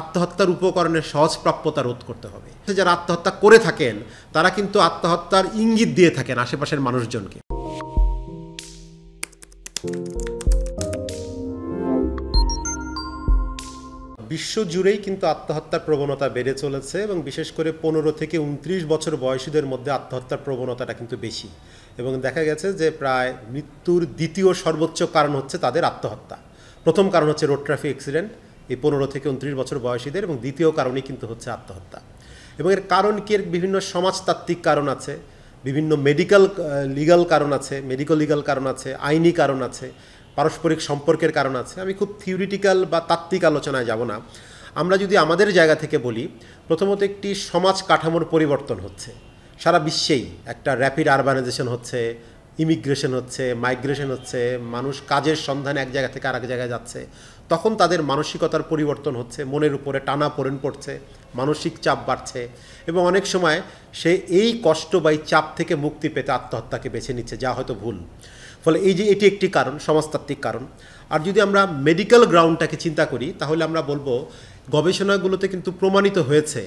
আত্মহত্যার উপকরণের সহজ প্রাপ্যতা রোধ করতে হবে যারা আত্মহত্যা করে থাকেন তারা কিন্তু আত্মহত্যার ইঙ্গিত দিয়ে থাকেন আশেপাশের মানুষজনকে বিশ্বজুড়েই কিন্তু আত্মহত্যার প্রবণতা বেড়ে চলেছে এবং বিশেষ করে পনেরো থেকে উনত্রিশ বছর বয়সীদের মধ্যে আত্মহত্যার প্রবণতাটা কিন্তু বেশি এবং দেখা গেছে যে প্রায় মৃত্যুর দ্বিতীয় সর্বোচ্চ কারণ হচ্ছে তাদের আত্মহত্যা প্রথম কারণ হচ্ছে রোড ট্রাফিক অ্যাক্সিডেন্ট এই পনেরো থেকে উনত্রিশ বছর বয়সীদের এবং দ্বিতীয় কারণই কিন্তু হচ্ছে আত্মহত্যা এবং এর কারণ কি এর বিভিন্ন সমাজতাত্ত্বিক কারণ আছে বিভিন্ন মেডিকেল লিগাল কারণ আছে মেডিকেল লিগাল কারণ আছে আইনি কারণ আছে পারস্পরিক সম্পর্কের কারণ আছে আমি খুব থিওরিটিক্যাল বা তাত্ত্বিক আলোচনায় যাব না আমরা যদি আমাদের জায়গা থেকে বলি প্রথমত একটি সমাজ কাঠামোর পরিবর্তন হচ্ছে সারা বিশ্বেই একটা র্যাপিড আরবানাইজেশন হচ্ছে ইমিগ্রেশন হচ্ছে মাইগ্রেশন হচ্ছে মানুষ কাজের সন্ধানে এক জায়গা থেকে আরেক জায়গায় যাচ্ছে তখন তাদের মানসিকতার পরিবর্তন হচ্ছে মনের উপরে টানা পড়েন পড়ছে মানসিক চাপ বাড়ছে এবং অনেক সময় সে এই কষ্ট বা এই চাপ থেকে মুক্তি পেতে আত্মহত্যাকে বেছে নিচ্ছে যা হয়তো ভুল ফলে এই যে এটি একটি কারণ সমাজতাত্ত্বিক কারণ আর যদি আমরা মেডিকেল গ্রাউন্ডটাকে চিন্তা করি তাহলে আমরা বলবো গবেষণাগুলোতে কিন্তু প্রমাণিত হয়েছে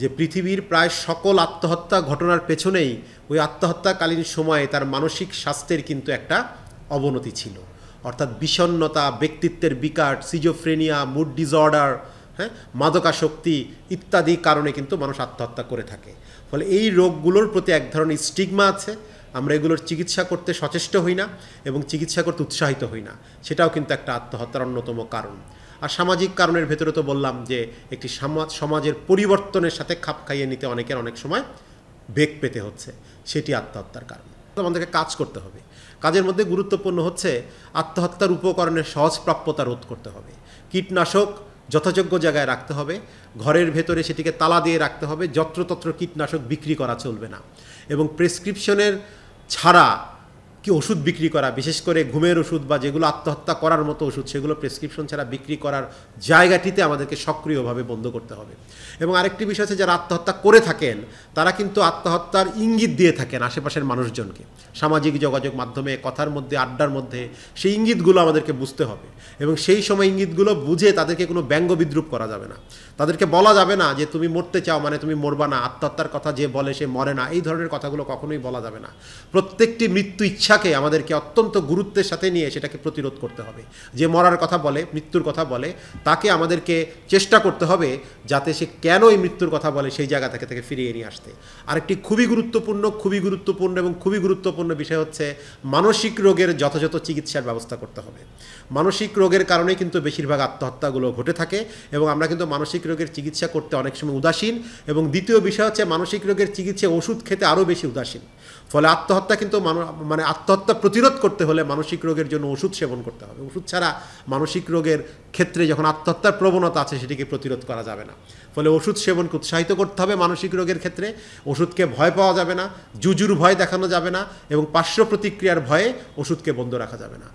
যে পৃথিবীর প্রায় সকল আত্মহত্যা ঘটনার পেছনেই ওই আত্মহত্যাকালীন সময়ে তার মানসিক স্বাস্থ্যের কিন্তু একটা অবনতি ছিল অর্থাৎ বিষণ্নতা ব্যক্তিত্বের বিকাট সিজোফ্রেনিয়া মুড ডিসঅর্ডার হ্যাঁ মাদকাসক্তি ইত্যাদি কারণে কিন্তু মানুষ আত্মহত্যা করে থাকে ফলে এই রোগগুলোর প্রতি এক ধরনের স্টিগমা আছে আমরা এগুলোর চিকিৎসা করতে সচেষ্ট হই না এবং চিকিৎসা করতে উৎসাহিত হই না সেটাও কিন্তু একটা আত্মহত্যার অন্যতম কারণ আর সামাজিক কারণের ভেতরে তো বললাম যে একটি সমাজ সমাজের পরিবর্তনের সাথে খাপ খাইয়ে নিতে অনেকের অনেক সময় বেগ পেতে হচ্ছে সেটি আত্মহত্যার কারণ আমাদেরকে কাজ করতে হবে কাজের মধ্যে গুরুত্বপূর্ণ হচ্ছে আত্মহত্যার উপকরণের সহজ প্রাপ্যতা রোধ করতে হবে কীটনাশক যথাযোগ্য জায়গায় রাখতে হবে ঘরের ভেতরে সেটিকে তালা দিয়ে রাখতে হবে যত্রতত্র কীটনাশক বিক্রি করা চলবে না এবং প্রেসক্রিপশনের ছাড়া কি ওষুধ বিক্রি করা বিশেষ করে ঘুমের ওষুধ বা যেগুলো আত্মহত্যা করার মতো ওষুধ সেগুলো প্রেসক্রিপশন ছাড়া বিক্রি করার জায়গাটিতে আমাদেরকে সক্রিয়ভাবে বন্ধ করতে হবে এবং আরেকটি বিষয় আছে যারা আত্মহত্যা করে থাকেন তারা কিন্তু আত্মহত্যার ইঙ্গিত দিয়ে থাকেন আশেপাশের মানুষজনকে সামাজিক যোগাযোগ মাধ্যমে কথার মধ্যে আড্ডার মধ্যে সেই ইঙ্গিতগুলো আমাদেরকে বুঝতে হবে এবং সেই সময় ইঙ্গিতগুলো বুঝে তাদেরকে কোনো ব্যঙ্গ বিদ্রুপ করা যাবে না তাদেরকে বলা যাবে না যে তুমি মরতে চাও মানে তুমি মরবা না আত্মহত্যার কথা যে বলে সে মরে না এই ধরনের কথাগুলো কখনোই বলা যাবে না প্রত্যেকটি মৃত্যু ইচ্ছা ইচ্ছাকে আমাদেরকে অত্যন্ত গুরুত্বের সাথে নিয়ে সেটাকে প্রতিরোধ করতে হবে যে মরার কথা বলে মৃত্যুর কথা বলে তাকে আমাদেরকে চেষ্টা করতে হবে যাতে সে কেন এই মৃত্যুর কথা বলে সেই জায়গা থেকে তাকে ফিরিয়ে নিয়ে আসতে আরেকটি খুবই গুরুত্বপূর্ণ খুবই গুরুত্বপূর্ণ এবং খুবই গুরুত্বপূর্ণ বিষয় হচ্ছে মানসিক রোগের যথাযথ চিকিৎসার ব্যবস্থা করতে হবে মানসিক রোগের কারণে কিন্তু বেশিরভাগ আত্মহত্যাগুলো ঘটে থাকে এবং আমরা কিন্তু মানসিক রোগের চিকিৎসা করতে অনেক সময় উদাসীন এবং দ্বিতীয় বিষয় হচ্ছে মানসিক রোগের চিকিৎসা ওষুধ খেতে আরও বেশি উদাসীন ফলে আত্মহত্যা কিন্তু মানে আত্মহত্যা প্রতিরোধ করতে হলে মানসিক রোগের জন্য ওষুধ সেবন করতে হবে ওষুধ ছাড়া মানসিক রোগের ক্ষেত্রে যখন আত্মহত্যার প্রবণতা আছে সেটিকে প্রতিরোধ করা যাবে না ফলে ওষুধ সেবনকে উৎসাহিত করতে হবে মানসিক রোগের ক্ষেত্রে ওষুধকে ভয় পাওয়া যাবে না জুজুর ভয় দেখানো যাবে না এবং পার্শ্ব প্রতিক্রিয়ার ভয়ে ওষুধকে বন্ধ রাখা যাবে না